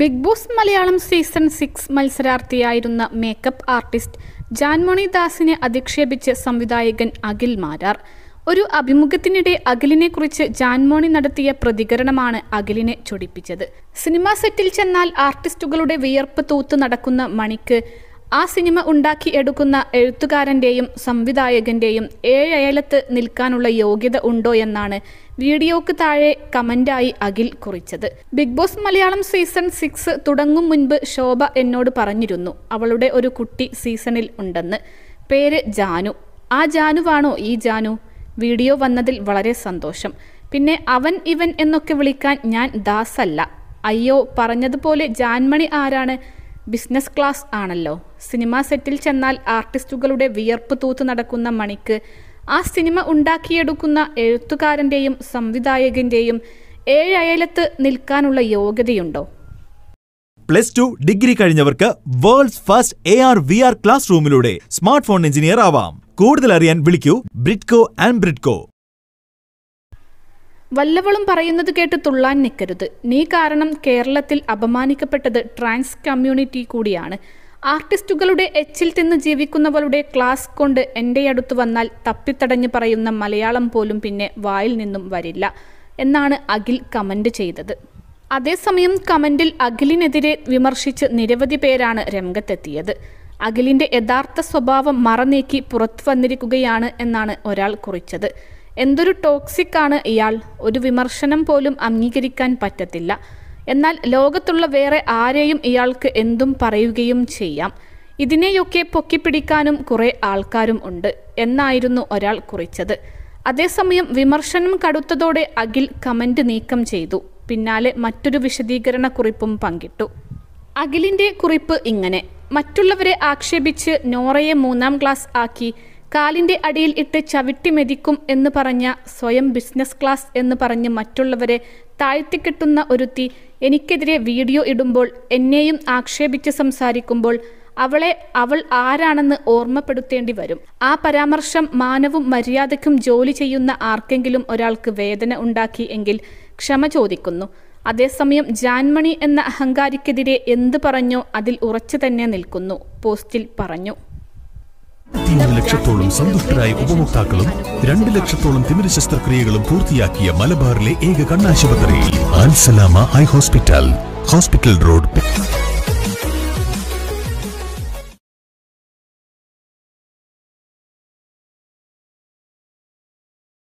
big boss Malayalam season six മത്സരാർത്ഥിയായിരുന്ന makeup artist Janmoni ദാസിനെ അധിക്ഷേപിച്ച് സംവിധായകൻ അഖിൽ മാരാർ ഒരു അഭിമുഖത്തിനിടെ കുറിച്ച് ജാൻമോണി നടത്തിയ പ്രതികരണമാണ് അഖിലിനെ ചൊടിപ്പിച്ചത് സിനിമാ സെറ്റിൽ ചെന്നാൽ ആർട്ടിസ്റ്റുകളുടെ വിയർപ്പ് തൂത്ത് നടക്കുന്ന മണിക്ക് ആ സിനിമ ഉണ്ടാക്കി എടുക്കുന്ന എഴുത്തുകാരൻ്റെയും സംവിധായകൻ്റെയും ഏഴയലത്ത് നിൽക്കാനുള്ള യോഗ്യത ഉണ്ടോ എന്നാണ് വീഡിയോക്ക് താഴെ കമൻ്റായി അഖിൽ കുറിച്ചത് big boss Malayalam season six തുടങ്ങും മുൻപ് ശോഭ എന്നോട് പറഞ്ഞിരുന്നു അവളുടെ ഒരു കുട്ടി സീസണിൽ ഉണ്ടെന്ന് പേര് ജാനു ആ ജാനുവാണോ ഈ ജാനു വീഡിയോ വന്നതിൽ വളരെ സന്തോഷം പിന്നെ അവൻ ഇവൻ എന്നൊക്കെ വിളിക്കാൻ ഞാൻ ദാസല്ല അയ്യോ പറഞ്ഞതുപോലെ ജാൻമണി ആരാണ് ബിസിനസ് ക്ലാസ് ആണല്ലോ സിനിമാ സെറ്റിൽ ചെന്നാൽ ആർട്ടിസ്റ്റുകളുടെ വിയർപ്പ് തൂത്ത് നടക്കുന്ന മണിക്ക് ആ സിനിമ ഉണ്ടാക്കിയെടുക്കുന്ന എഴുത്തുകാരൻ്റെയും സംവിധായകൻ്റെയും ഏഴയലത്ത് നിൽക്കാനുള്ള യോഗ്യതയുണ്ടോ പ്ലസ് ടു ഡിഗ്രി കഴിഞ്ഞവർക്ക് world's first A R V R class റൂമിലൂടെ സ്മാർട്ട് ഫോൺ എഞ്ചിനീയർ ആവാം കൂടുതൽ അറിയാൻ വിളിക്കൂ ബ്രിഡ്കോ ആൻഡ് ബ്രിഡ്കോ വല്ലവളും പറയുന്നത് കേട്ട് തുള്ളാൻ നിൽക്കരുത് നീ കാരണം കേരളത്തിൽ അപമാനിക്കപ്പെട്ടത് ട്രാൻസ് കമ്മ്യൂണിറ്റി കൂടിയാണ് ആർട്ടിസ്റ്റുകളുടെ എച്ചിൽ തിന്ന് ജീവിക്കുന്നവളുടെ ക്ലാസ് കൊണ്ട് എൻ്റെ അടുത്ത് വന്നാൽ തപ്പിത്തടഞ്ഞ് പറയുന്ന മലയാളം പോലും പിന്നെ വായിൽ നിന്നും വരില്ല എന്നാണ് അഖിൽ കമൻ്റ് ചെയ്തത് അതേസമയം കമൻറ്റിൽ അഖിലിനെതിരെ വിമർശിച്ച് നിരവധി പേരാണ് രംഗത്തെത്തിയത് അഖിലിൻ്റെ യഥാർത്ഥ സ്വഭാവം മറനീക്കി പുറത്തു വന്നിരിക്കുകയാണ് എന്നാണ് ഒരാൾ കുറിച്ചത് എന്തൊരു ടോക്സിക് ആണ് ഇയാൾ ഒരു വിമർശനം പോലും അംഗീകരിക്കാൻ പറ്റത്തില്ല എന്നാൽ ലോകത്തുള്ള വേറെ ആരെയും ഇയാൾക്ക് എന്തും പറയുകയും ചെയ്യാം ഇതിനെയൊക്കെ പൊക്കിപ്പിടിക്കാനും കുറേ ആൾക്കാരും ഉണ്ട് എന്നായിരുന്നു ഒരാൾ കുറിച്ചത് അതേസമയം വിമർശനം കടുത്തതോടെ അഖിൽ കമന്റ് നീക്കം ചെയ്തു പിന്നാലെ മറ്റൊരു വിശദീകരണ കുറിപ്പും പങ്കിട്ടു അഖിലിന്റെ കുറിപ്പ് ഇങ്ങനെ മറ്റുള്ളവരെ ആക്ഷേപിച്ച് നോറയെ മൂന്നാം ക്ലാസ് ആക്കി കാലിൻ്റെ അടിയിൽ ഇട്ട് ചവിട്ടി മെതിക്കും എന്ന് പറഞ്ഞ സ്വയം ബിസിനസ് ക്ലാസ് എന്ന് പറഞ്ഞ് മറ്റുള്ളവരെ താഴ്ത്തിക്കെട്ടുന്ന ഒരുത്തി എനിക്കെതിരെ വീഡിയോ ഇടുമ്പോൾ എന്നെയും ആക്ഷേപിച്ച് സംസാരിക്കുമ്പോൾ അവളെ അവൾ ആരാണെന്ന് ഓർമ്മപ്പെടുത്തേണ്ടി വരും ആ പരാമർശം മാനവും മര്യാദയ്ക്കും ജോലി ചെയ്യുന്ന ആർക്കെങ്കിലും ഒരാൾക്ക് വേദന ഉണ്ടാക്കി എങ്കിൽ ക്ഷമ ചോദിക്കുന്നു അതേസമയം ജാൻമണി എന്ന അഹങ്കാരിക്കെതിരെ എന്ത് പറഞ്ഞോ അതിൽ ഉറച്ചു തന്നെ നിൽക്കുന്നു പോസ്റ്റിൽ പറഞ്ഞു ഇരുപത്തിമൂന്ന് ലക്ഷത്തോളം സന്തുഷ്ടരായ ഉപഭോക്താക്കളും രണ്ട് ലക്ഷത്തോളം തിമിര ശസ്ത്രക്രിയകളും പൂർത്തിയാക്കിയ മലബാറിലെ ഏക കണ്ണാശുപത്രി ആൻസലാമ ഐ ഹോസ്പിറ്റൽ ഹോസ്പിറ്റൽ റോഡ്